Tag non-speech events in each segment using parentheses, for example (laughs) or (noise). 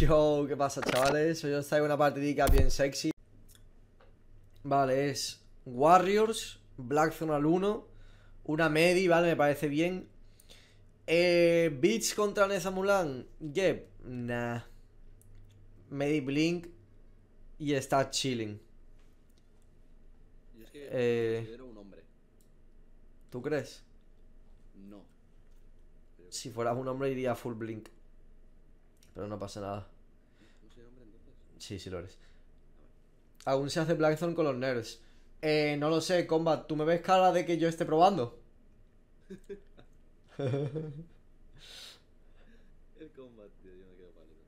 Yo, ¿qué pasa chavales? yo os traigo una partidica bien sexy Vale, es Warriors, Black Zone al 1 Una Medi, vale, me parece bien eh, Beats contra Neza Mulan Yep, nah Medi Blink Y está chilling eh, un ¿Tú crees? No Si fueras un hombre iría full Blink pero no pasa nada. Sí, sí lo eres. Ah, ¿Aún se hace Blackthorn con los nerds? Eh, no lo sé, Combat. ¿Tú me ves cara de que yo esté probando? (laughs) El Combat, tío, yo me quedo pálido.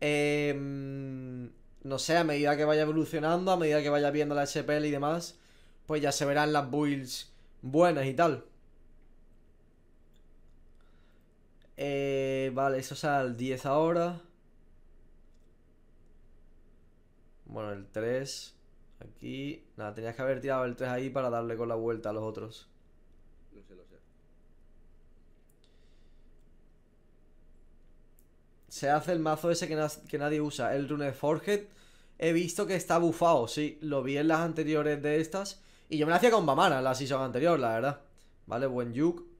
Eh, no sé, a medida que vaya evolucionando, a medida que vaya viendo la SPL y demás, pues ya se verán las builds buenas y tal. Eh, eh, vale, eso sale al 10 ahora. Bueno, el 3. Aquí. Nada, tenías que haber tirado el 3 ahí para darle con la vuelta a los otros. No sé, lo sé. Se hace el mazo ese que, nadie usa. El Rune Forget. He visto que está bufado, sí. Lo vi en las anteriores de estas. Y yo me la hacía con Bamana la season anterior, la verdad. Vale, buen Yuk.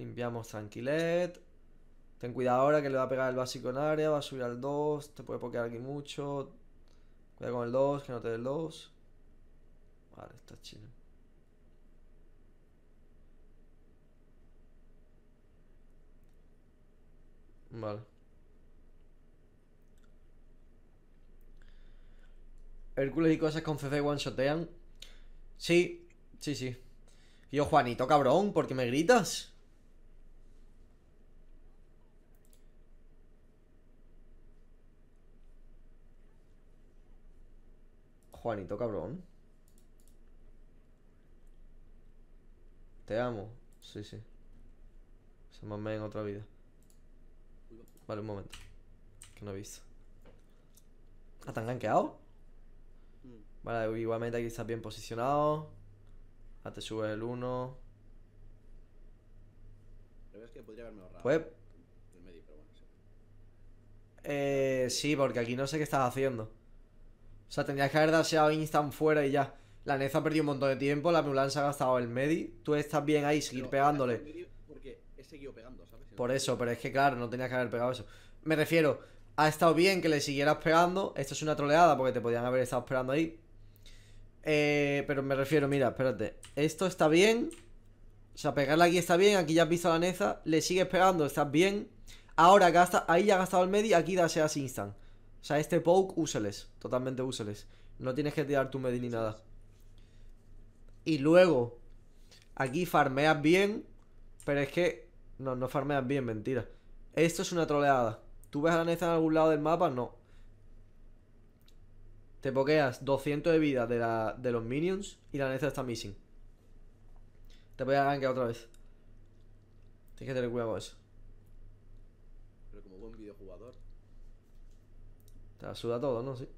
Limpiamos tranquilet. Ten cuidado ahora que le va a pegar el básico en área, va a subir al 2, te puede pokear aquí mucho. Cuidado con el 2, que no te dé el 2. Vale, está chido. Vale. Hércules y cosas con CC one-shotean. Sí, sí, sí. Yo, Juanito, cabrón, ¿por qué me gritas? Juanito, cabrón. Te amo. Sí, sí. Se me en otra vida. Vale, un momento. Que no he visto. ¿Ah, tan ganqueado. Mm. Vale, igualmente aquí estás bien posicionado. Ah, te sube el 1. que podría haberme Pues. sí. Eh, sí, porque aquí no sé qué estás haciendo. O sea, tendrías que haber daseado instant fuera y ya. La Neza ha perdido un montón de tiempo, la Mulan se ha gastado el Medi. Tú estás bien ahí, seguir pegándole. Por eso, pero es que claro, no tenías que haber pegado eso. Me refiero, ha estado bien que le siguieras pegando. Esto es una troleada porque te podían haber estado esperando ahí. Eh, pero me refiero, mira, espérate. Esto está bien. O sea, pegarle aquí está bien. Aquí ya has visto a la Neza. Le sigues pegando, estás bien. Ahora gasta, ahí ya ha gastado el Medi. Aquí daseas instant. O sea, este poke, úseles Totalmente úseles No tienes que tirar tu med ni nada. Y luego, aquí farmeas bien. Pero es que. No, no farmeas bien, mentira. Esto es una troleada. ¿Tú ves a la Neza en algún lado del mapa? No. Te pokeas 200 de vida de, los minions y la Neza está missing. Te voy a que otra vez. Tienes que tener cuidado con eso. Te la suda todo, ¿no? Sí.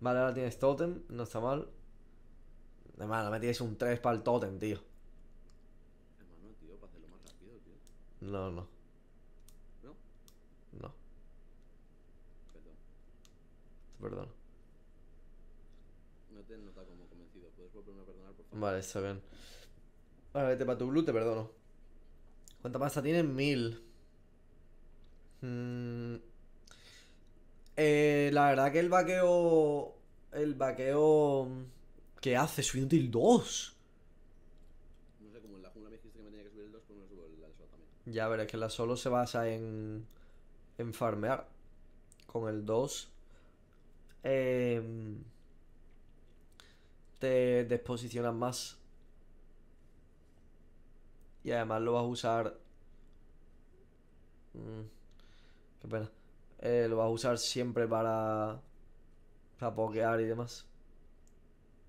Vale, ahora tienes Totem, no está mal. Además, me tienes un 3 para el Totem, tío. Hermano, tío, para hacerlo más rápido, tío. No, no. ¿No? No. Perdón. Te perdono. No te nota como convencido. ¿Puedes volverme a perdonar, por favor? Vale, está bien. Vale, vete para tu blue, te perdono. ¿Cuánta pasta tienes? Mil. Mmm. Eh, la verdad que el vaqueo. El vaqueo. Mm, ¿Qué hace? Subiendo el 2. No sé, como en la jungla me dijiste que me tenía que subir el 2, pero pues no subo el, solo también. Ya, pero es que la solo se basa en. En farmear. Con el 2. Eh, em, te desposicionas más. Y además lo vas a usar. Mm, qué pena. Eh, lo vas a usar siempre para, para pokear y demás.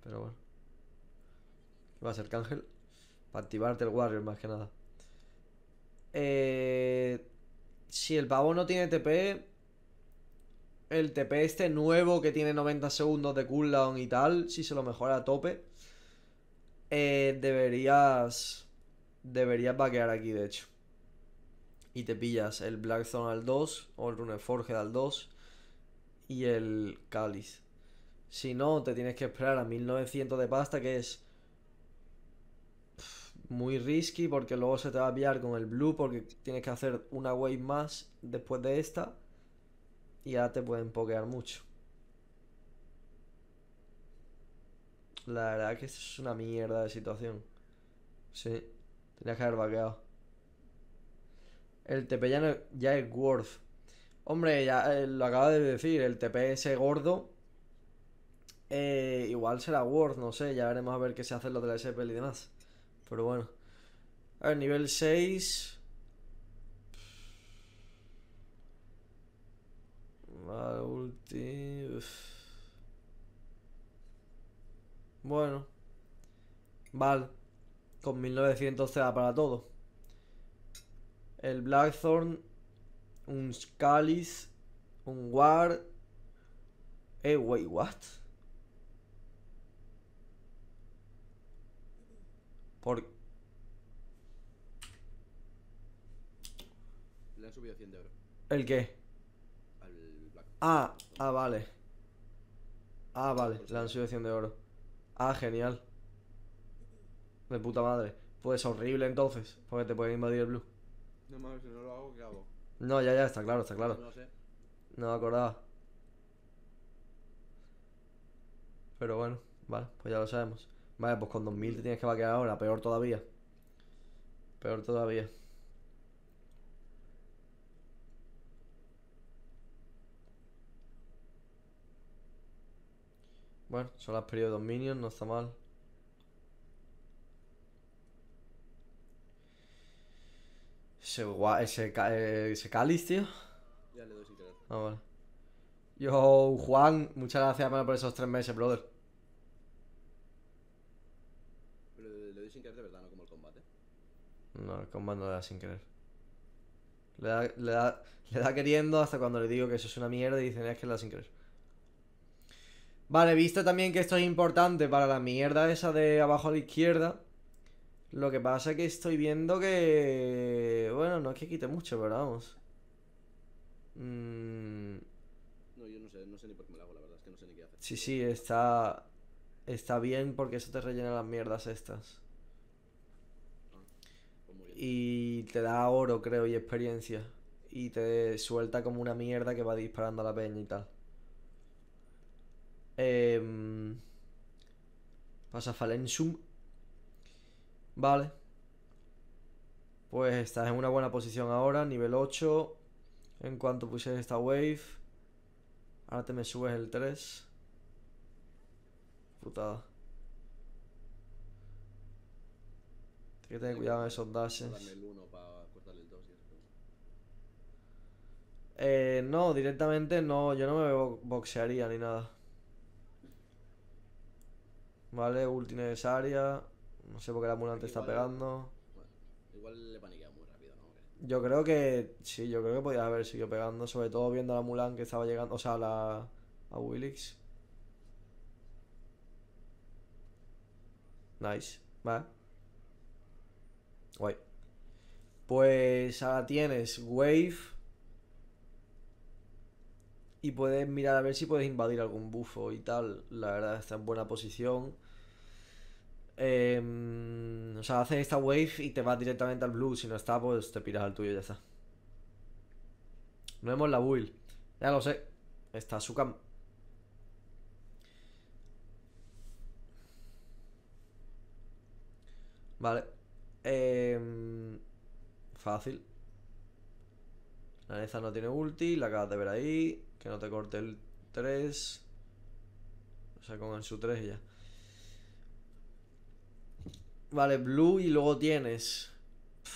Pero bueno. va a ser Cángel? Para activarte el Warrior más que nada. Eh, si el pavo no tiene TP, el TP este nuevo que tiene 90 segundos de cooldown y tal, si se lo mejora a tope, eh, deberías. Deberías vaquear aquí, de hecho y te pillas el Black Zone al 2 o el Forge al 2 y el Cáliz. Si no, te tienes que esperar a 1900 de pasta, que es muy risky porque luego se te va a pillar con el blue porque tienes que hacer una wave más después de esta y ya te pueden pokear mucho. La verdad que es una mierda de situación. Sí, tenías que haber vaqueado. El TP ya, es Worth. Hombre, ya eh, lo acaba de decir, el TPS gordo. Eh, igual será Worth, no sé, ya veremos a ver qué se hace Lo de la SPL y demás. Pero bueno. A ver, nivel 6. Vale, ulti. Bueno. Vale. Con 1900 te da para todo el Blackthorn, un Scalis, un Ward. Eh, wait, what? Por... Le han subido de oro. ¿El qué? Ah, ah, vale. Ah, vale, le han subido 100 de oro. Ah, genial. De puta madre. Pues horrible entonces, porque te pueden invadir el blue. No si no lo No, ya, ya, está claro, está claro. No, lo sé. no acordaba. Pero bueno, vale, pues ya lo sabemos. Vale, pues con 2000 te tienes que vaquear ahora, peor todavía. Peor todavía. Bueno, son las periodos minions, no está mal. Ese, ese, ese cáliz, tío. Ya le doy sin querer Ah, Yo, Juan, muchas gracias hermano, por esos tres meses, brother. Pero le doy sin querer de verdad, no como el combate. No, el combate no le da sin querer. Le da, le da, le da queriendo hasta cuando le digo que eso es una mierda y dicen es que le da sin querer. Vale, visto también que esto es importante para la mierda esa de abajo a la izquierda. Lo que pasa es que estoy viendo que. Bueno, no es que quite mucho, pero vamos. Mm. No, yo no sé, ni por qué me la hago, la verdad, es que no sé ni qué hacer. Sí, sí, está. Está bien porque eso te rellena las mierdas estas. Ah, pues y te da oro, creo, y experiencia. Y te suelta como una mierda que va disparando a la peña y tal. Eh, pasa Falensum Vale. Pues estás en una buena posición ahora, nivel 8. En cuanto puse esta wave. Ahora te me subes el 3. Putada. Tienes que tener cuidado con esos dashes. Eh, no, directamente no, yo no me boxearía ni nada. Vale, ulti necesaria. No sé por qué la te está pegando. igual le paniquea muy rápido, ¿no? Yo creo que. Sí, yo creo que podía haber seguido pegando. Sobre todo viendo a la Mulan que estaba llegando. O sea, a la. A Willix. Nice. Vale. Guay. Pues ahora tienes Wave. Y puedes mirar a ver si puedes invadir algún bufo y tal. La verdad está en buena posición. Em, o sea, hace esta wave y te va directamente al blue. Si no está, pues te piras al tuyo y ya está. No hemos la build. Ya lo sé. Está su cam Vale. Em, fácil. La Neza no tiene ulti. La acabas de ver ahí. Que no te corte el 3. O sea, con el su 3 y ya. Vale, Blue y luego tienes.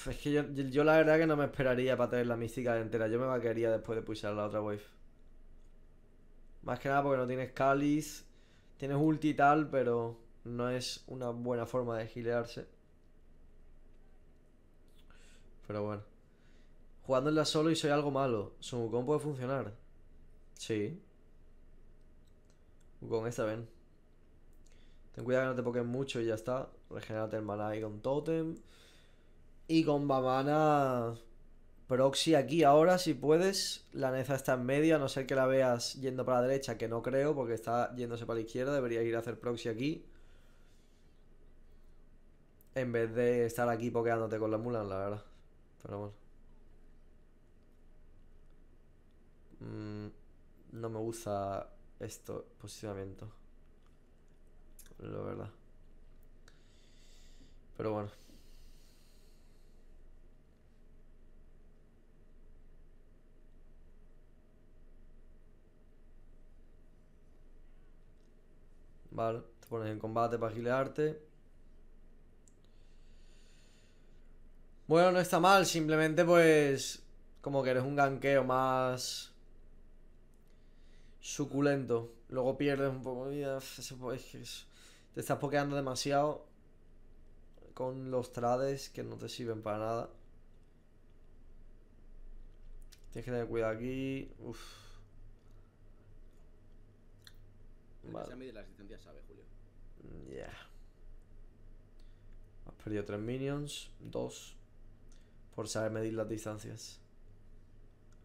es que yo, la verdad que no me esperaría para tener la mística entera. Yo me vaquería después de pulsar la otra wave. Más que nada porque no tienes cáliz. Tienes ulti y tal, pero no es una buena forma de gilearse. Pero bueno. Jugando en la solo y soy algo malo. ¿Su Wukong puede funcionar? Sí. Wukong está ven Ten cuidado que no te poquen mucho y ya está. Regenerate el maná ahí con Totem. Y con Bamana. Proxy aquí ahora, si puedes. La Neza está en media a no ser que la veas yendo para la derecha, que no creo, porque está yéndose para la izquierda. Debería ir a hacer proxy aquí. En vez de estar aquí pokeándote con la Mulan, la verdad. Pero bueno. Mm, no me gusta esto, posicionamiento la verdad. Pero bueno. Vale, te pones en combate para gilearte. Bueno, no está mal, simplemente pues... Como que eres un ganqueo más... Suculento. Luego pierdes un poco de vida. Es, es, te estás pokeando demasiado con los trades que no te sirven para nada. Tienes que tener cuidado aquí. Uf. Julio. Ya. Mm, yeah. Has perdido tres minions, dos Por saber medir las distancias.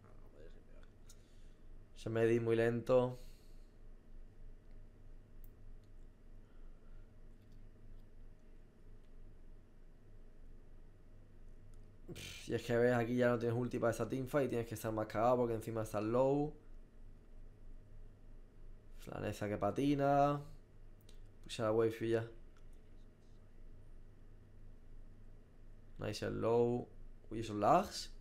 Ah, Se me di Se muy lento. Y es que ves, aquí ya no tienes ulti para esa teamfight y tienes que estar más cagado porque encima está el low. Flaneza que patina. Pucha pues la wave y ya. Nice el low. Uy, esos lags.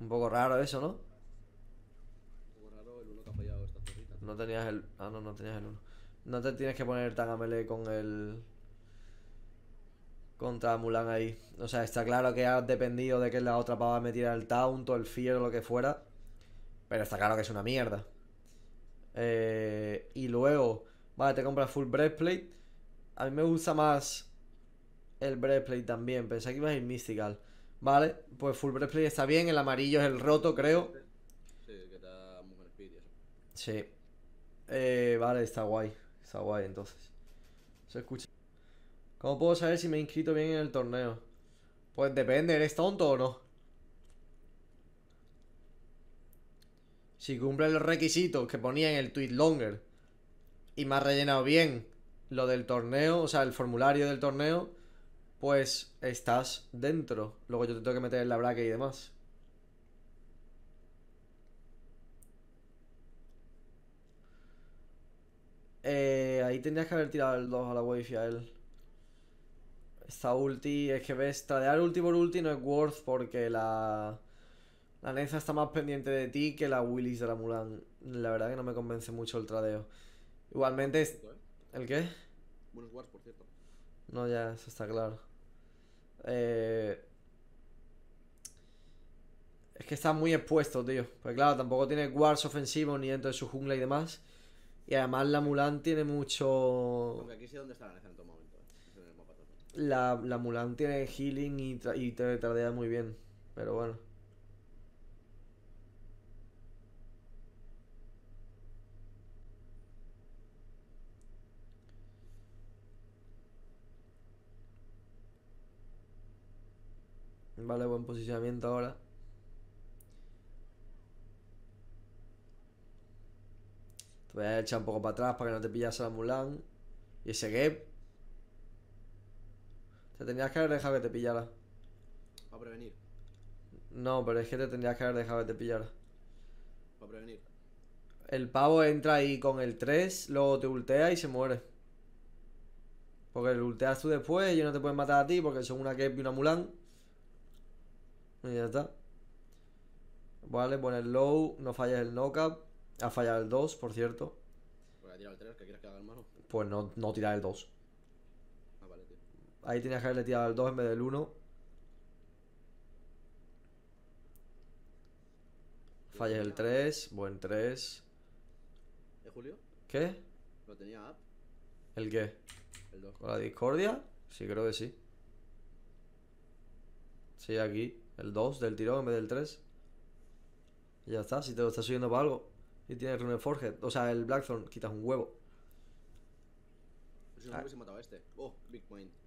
Un poco raro eso, ¿no? Un poco raro el uno que ha fallado No tenías el. Ah, no, no tenías el uno. No te tienes que poner tan a melee con el contra Mulan ahí. O sea, está claro que ha dependido de que la otra pava metiera el taunt o el fear o lo que fuera. Pero está claro que es una mierda. Eh, y luego, vale, te compras full breastplate. A mí me gusta más el breastplate también. Pensé que iba a ir mystical. Vale, pues full breastplate está bien. El amarillo es el roto, creo. Sí, que Sí. Eh, vale, está guay. Está guay, entonces. Se escucha. ¿Cómo puedo saber si me he inscrito bien en el torneo? Pues depende, ¿eres tonto o no? Si cumple los requisitos que ponía en el tweet longer y me ha rellenado bien lo del torneo, o sea, el formulario del torneo, pues estás dentro. Luego yo te tengo que meter en la bracket y demás. Eh, ahí tendrías que haber tirado el 2 a la wifi a él. Esta ulti es que ves, tradear ulti por ulti no es worth porque la... La Neza está más pendiente de ti que la Willis de la Mulan. La verdad que no me convence mucho el tradeo. Igualmente es... ¿eh? ¿El qué? Buenos wars, por cierto. No, ya, eso está claro. Eh, es que está muy expuesto, tío. Pues claro, tampoco tiene wars ofensivos ni dentro de su jungla y demás. Y además la Mulan tiene mucho... Aunque aquí sí dónde está la Neza en todo la, la Mulan tiene healing y, te retardea muy bien. Pero bueno. Vale, buen posicionamiento ahora. Te voy a echar un poco para atrás para que no te pillase la Mulan. Y ese Gap. Te tendrías que haber dejado que te pillara. Para prevenir. No, pero es que te tendrías que haber dejado que te pillara. Para prevenir. El pavo entra ahí con el 3, luego te ultea y se muere. Porque lo ulteas tú después, ellos no te pueden matar a ti porque son una Kep y una Mulan. Y ya está. Vale, pon el low, no falles el knockup. Ha fallado el 2, por cierto. Voy pues a tirar el 3, ¿qué quieres que haga, hermano? Pues no, no tirar el 2. Ah, vale, tío. Ahí tenías que haberle tirado al 2 en vez del 1. Falla el 3, buen 3. ¿Eh, Julio? ¿Qué? ¿Lo tenía app? ¿El qué? ¿Con la discordia? Sí, creo que sí. Sí, aquí. El 2 del tirón en vez del 3. ya está, si te lo estás subiendo para algo. Y tienes Rune Forge. O sea, el Blackthorn, quitas un huevo. si no hubiese matado a este. Oh, Big Point.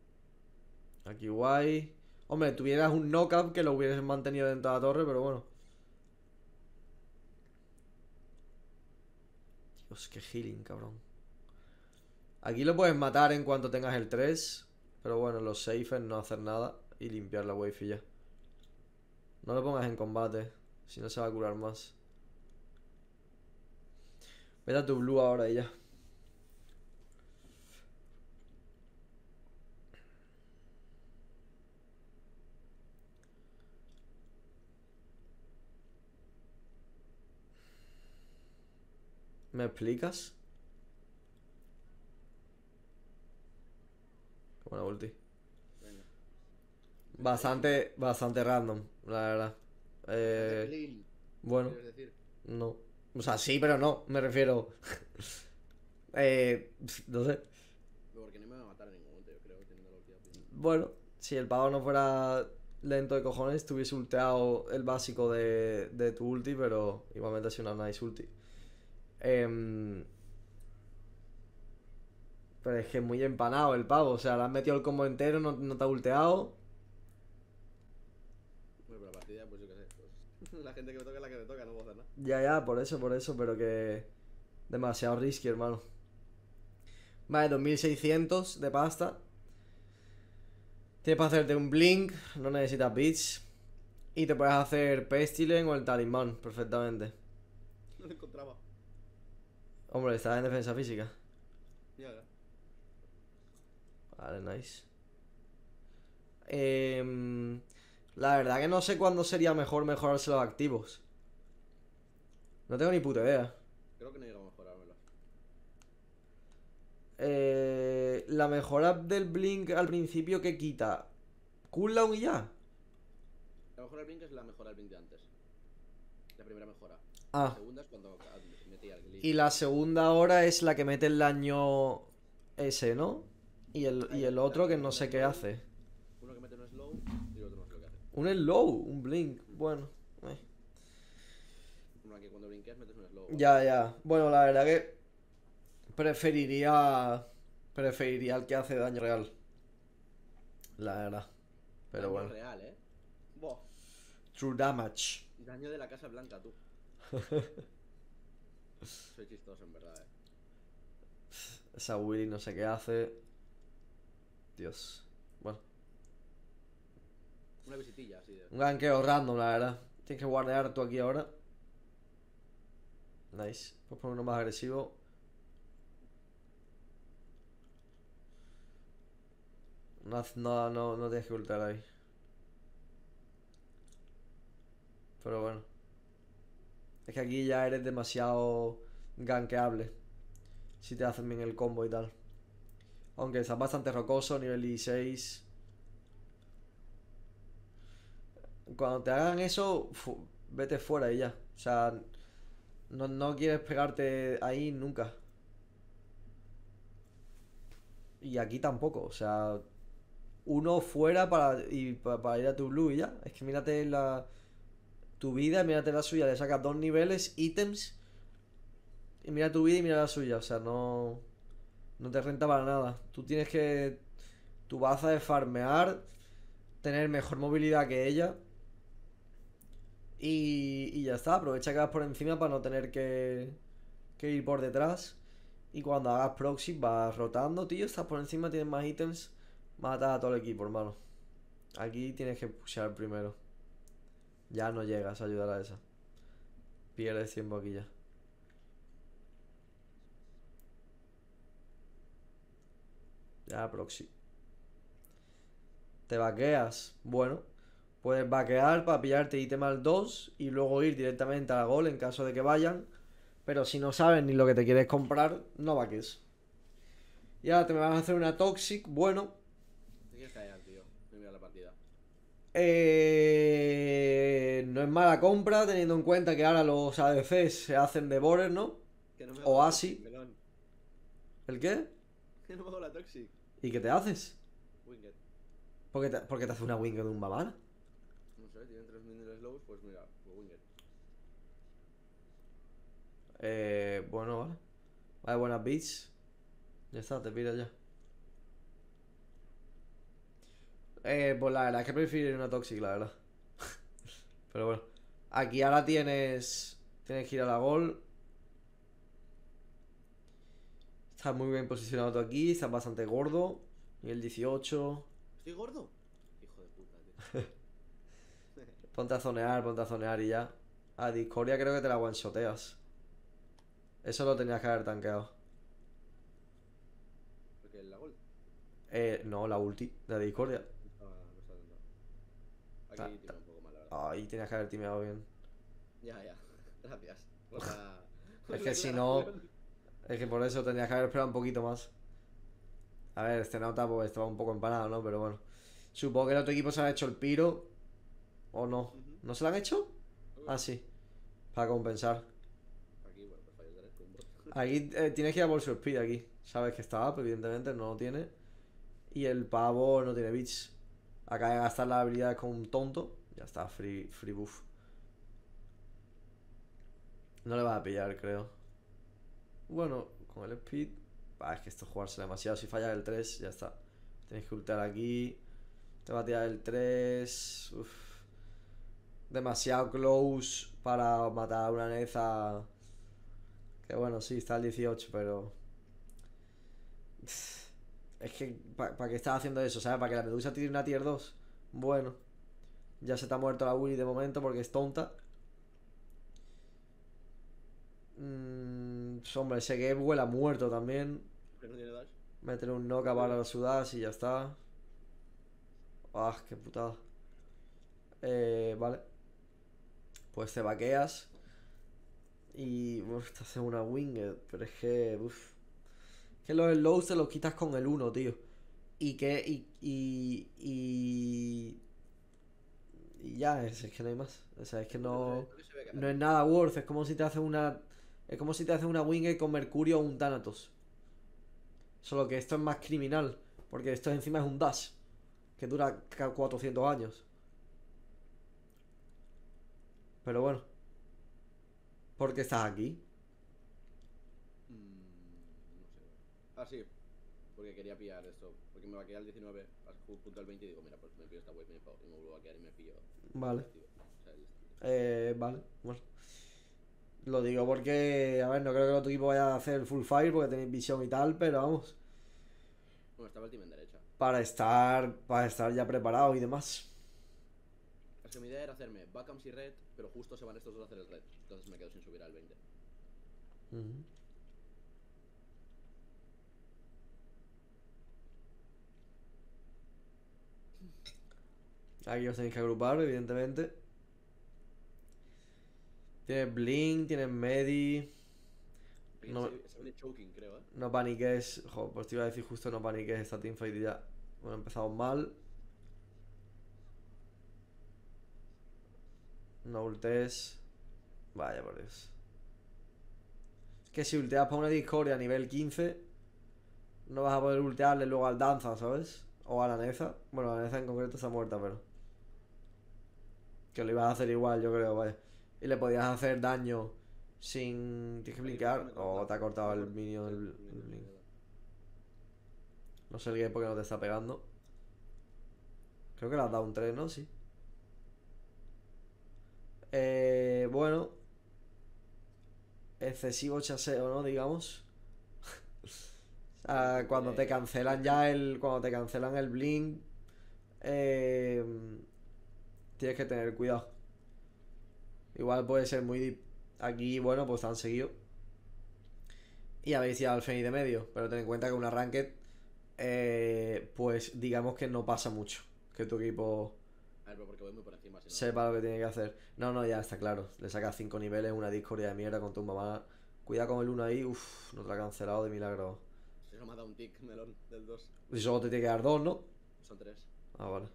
Aquí guay. Hombre, tuvieras un knockup que lo hubieras mantenido dentro de la torre, pero bueno. Dios, qué healing, cabrón. Aquí lo puedes matar en cuanto tengas el 3. Pero bueno, los safe no hacer nada y limpiar la wave ya. No lo pongas en combate, si no se va a curar más. Vete a tu blue ahora y ya. ¿Me explicas? Qué buena ulti. Bastante, bastante random, la verdad. Eh, bueno, no. O sea, sí, pero no, me refiero. (laughs) eh, no sé. Porque no me va a matar ningún momento, creo, teniendo la ulti Bueno, si el pavo no fuera lento de cojones, Tuviese hubiese ulteado el básico de, de tu ulti, pero igualmente ha sido una nice ulti. Em, pero es que muy empanado el pavo. O sea, le has metido el combo entero, no, no te ha ulteado. la gente que me toca la que me toca, Ya, ya, por eso, por eso, pero que. Demasiado risky, hermano. Vale, 2600 de pasta. Tienes para hacerte un blink, no necesitas bits. Y te puedes hacer Pestilen o el talismán, perfectamente. (laughs) No lo encontraba. Hombre, estaba en defensa física. Ya, Vale, nice. Em, la verdad que no sé cuándo sería mejor mejorarse los activos. No tengo ni puta idea. Creo que no llega a mejorármelo. Eh, la mejora del Blink al principio que quita. Cooldown y ya. La mejora del Blink es la mejora del Blink de antes. La primera mejora. Ah. Y la segunda hora es la que mete el daño ese, ¿no? Y el, y el otro que no sé qué hace. Uno que mete un slow y el otro no sé qué hace. Un slow, un blink, bueno. Ya, ya. Bueno, la verdad que preferiría preferiría el que hace daño real. La verdad. Pero bueno. ¿eh? True damage. Daño de la Casa Blanca, tú. (laughs) Soy chistoso, en verdad, eh. Esa Willy no sé qué hace. Dios. Bueno. Una visitilla así eh. Un ganqueo random, la verdad. Tienes que guardear tú aquí ahora. Nice. Puedes poner uno más agresivo. No, no, no, no tienes que ultar ahí. Pero bueno. Es que aquí ya eres demasiado gankeable. Si te hacen bien el combo y tal. Aunque está bastante rocoso, nivel 16. Cuando te hagan eso, vete fuera y ya. O sea, no, no quieres pegarte ahí nunca. Y aquí tampoco, o sea, uno fuera para, y, para, para ir a tu blue y ya. Es que mírate la, tu vida, mírate la suya, le sacas dos niveles, ítems, y mira tu vida y mira la suya, o sea, no, no te renta para nada. Tú tienes que, tu baza de farmear, tener mejor movilidad que ella, y, y ya está, aprovecha que vas por encima para no tener que, que ir por detrás. Y cuando hagas proxy vas rotando, tío, estás por encima, tienes más ítems, matas a todo el equipo, hermano. Aquí tienes que pushar primero. Ya no llegas a ayudar a esa. Pierdes 100 boquillas ya. Ya, proxy. Te vaqueas. Bueno, puedes vaquear para pillarte ítem al 2 y luego ir directamente a la gol en caso de que vayan. Pero si no sabes ni lo que te quieres comprar, no vaques. Y ahora te me vas a hacer una toxic. Bueno. ¿Te quieres tío? Eh es mala compra teniendo en cuenta que ahora los ADCs se hacen de Borer, ¿no? Que no me o ASI. ¿El qué? (laughs) Que no me hago la Toxic. ¿Y qué te haces? Winged. ¿Por qué te, por qué te hace una Winged de un Babar? No sé, tienen 3 minerales lobos, pues mira, pues Winged. Eh, bueno, vale. Vale, buenas beats. Ya está, te pido ya. Eh, pues la verdad es que prefiero una Toxic, la verdad. Pero bueno. Aquí ahora tienes. Tienes que ir a la gol. está muy bien posicionado tú aquí. Estás bastante gordo. Nivel 18. ¿Estoy gordo? Hijo de puta, tío. (laughs) ponte a zonear, ponte a zonear y ya. A Discordia creo que te la one shoteas. Eso lo tenías que haber tanqueado. ¿Porque la gol? Eh, no, la ulti de Discordia. Ah, Ay, tenías que haber timeado bien. Ya, ya. Gracias. es que si no. Es que por eso tenías que haber esperado un poquito más. A ver, este Nauta pues estaba un poco empanado, ¿no? Pero bueno. Supongo que el otro equipo se ha hecho el piro. ¿O no? ¿No se lo han hecho? Ah, sí. Para compensar. Aquí, bueno, (laughs) Aquí eh, tienes que ir a por su speed aquí. Sabes que está up, evidentemente, no lo tiene. Y el pavo no tiene bits. Acaba de gastar las habilidades con un tonto. Ya está, free, free buff. No le va a pillar, creo. Bueno, con el speed. Ah, es que esto jugarse demasiado. Si falla el 3, ya está. Tienes que ultar aquí. Te va a tirar el 3. Demasiado close para matar a una neza. Que bueno, sí, está el 18, pero. Es que, ¿para qué estás haciendo eso? ¿Sabes? ¿Para que la medusa tire una tier 2? Bueno. Ya se te ha muerto la Willy de momento porque es tonta. Mm, hombre, ese la ha muerto también. no Meter un Noca a la sudas y ya está. Ah, qué putada. Eh, vale. Pues te vaqueas. Y uf, te hace una winged. Pero es que. Uf. Que los slows te los quitas con el 1, tío. Y que. Y. Y. y y ya, es, que no hay más. O sea, es que no, no es nada worth. Es como si te haces una. Es como si te haces una Wingate con Mercurio o un Thanatos. Solo que esto es más criminal. Porque esto encima es un Dash. Que dura 400 años. Pero bueno. ¿Por qué estás aquí? Mm, no sé. Ah, sí. Porque quería pillar esto. Porque me va a quedar el 19. Punto al 20 y digo, mira, pues me pillo esta web y me, y me vuelvo a quedar y me pillo Vale. Eh, vale, bueno. Lo digo porque, a ver, no creo que el otro equipo vaya a hacer full fire porque tenéis visión y tal, pero vamos. Bueno, estaba el team en derecha. Para estar, para estar ya preparado y demás. Es que mi idea era hacerme backups y Red, pero justo se van estos dos a hacer el Red. Entonces me quedo sin subir al 20. Aquí os tenéis que agrupar, evidentemente. Tienes Blink, tienes Medi. no, paniques. Joder, pues te iba a decir justo no paniques esta teamfight ya. Bueno, empezamos mal. No ultes. Vaya por Dios. Es que si ulteas para una discordia a nivel 15, no vas a poder ultearle luego al danza, ¿sabes? O a la Neza. Bueno, la Neza en concreto está muerta, pero. Que lo ibas a hacer igual, yo creo, vaya. Y le podías hacer daño sin. Tienes que blinkear. O te ha cortado el minion el, blink. No sé el game porque no te está pegando. Creo que le has dado un 3, ¿no? Sí. Eh, bueno. Excesivo chaseo, ¿no? Digamos. (laughs) Ah, cuando te eh, cancelan ya el. Cuando te cancelan el blink. Eh, tienes que tener cuidado. Igual puede ser muy... Aquí, bueno, pues han seguido. Y habéis ido al Feni de medio, pero ten en cuenta que un arranque, eh, pues digamos que no pasa mucho. Que tu equipo... A ver, porque voy muy por encima, Sepa lo que tiene que hacer. No, no, ya está claro. Le sacas 5 niveles, una discordia de mierda con tu mamá. Cuidado con el 1 ahí, uff, no te ha cancelado de milagro. Si me ha dado un tick, melón, del 2. Y solo te tiene que dar 2, ¿no? Son 3. Ah, vale.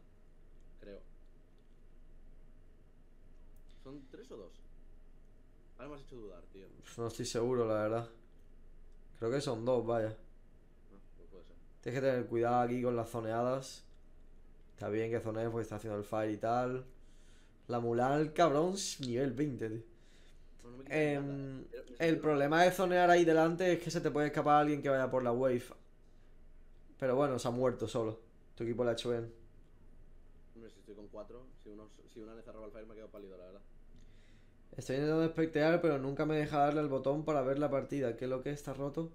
¿Son tres o dos? Ahora me has hecho dudar, tío. Pues no estoy seguro, la verdad. Creo que son dos, vaya. No, ah, pues puede ser. Tienes que tener cuidado aquí con las zoneadas. Está bien que zonees porque está haciendo el fire y tal. La mular, cabrón, nivel 20, tío. Em, eh. el problema de zonear ahí delante es que se te puede escapar alguien que vaya por la wave. Pero bueno, se ha muerto solo. Tu equipo la ha hecho bien. 4. Si, uno, si una le cerraba el fire me quedo pálido, la verdad. Estoy intentando espectear, pero nunca me deja darle al botón para ver la partida. ¿Qué es lo que está roto?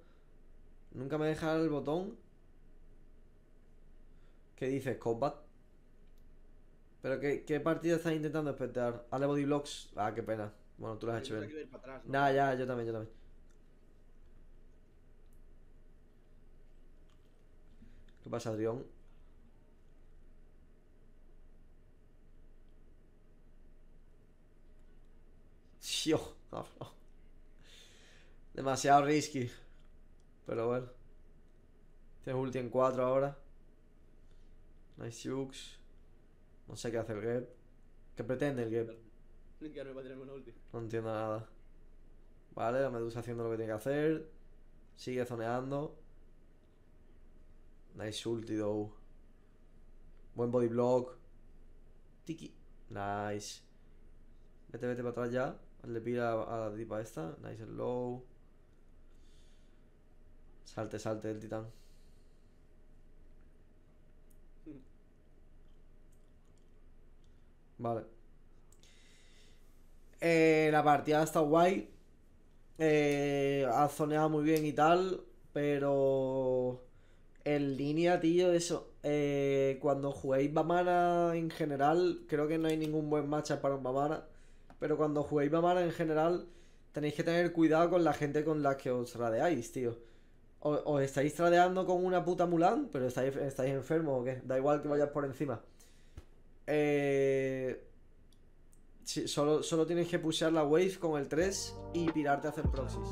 Nunca me deja darle el botón. ¿Qué dices? Combat. ¿Pero qué, qué partida estás intentando espectear? ¿Ale ah, body blocks. Ah, qué pena. Bueno, tú las has hecho bien. ¿no? ya, yo también, yo también. ¿Qué pasa, Adrión? Demasiado risky. Pero bueno. Tienes ulti en 4 ahora. Nice Jukes. No sé qué hace el gap, ¿Qué pretende el gap. No entiendo nada. Vale, la Medusa haciendo lo que tiene que hacer. Sigue zoneando. Nice ulti, though. Buen body block. Tiki. Nice. Vete, vete para atrás ya. Le pida a la tipa esta. Nice and low. Salte, salte el titán. Vale. Eh, la partida está guay. Eh, ha zoneado muy bien y tal. Pero en línea, tío, eso. Eh, cuando juguéis BAMARA en general, creo que no hay ningún buen matchup para un BAMARA pero cuando juguéis mamar, en general, tenéis que tener cuidado con la gente con la que os tradeáis, tío. Os, estáis tradeando con una puta Mulan, pero estáis, estáis enfermos o qué. Da igual que vayas por encima. Eh, solo, solo tienes que pushear la wave con el 3 y pirarte a hacer proxies.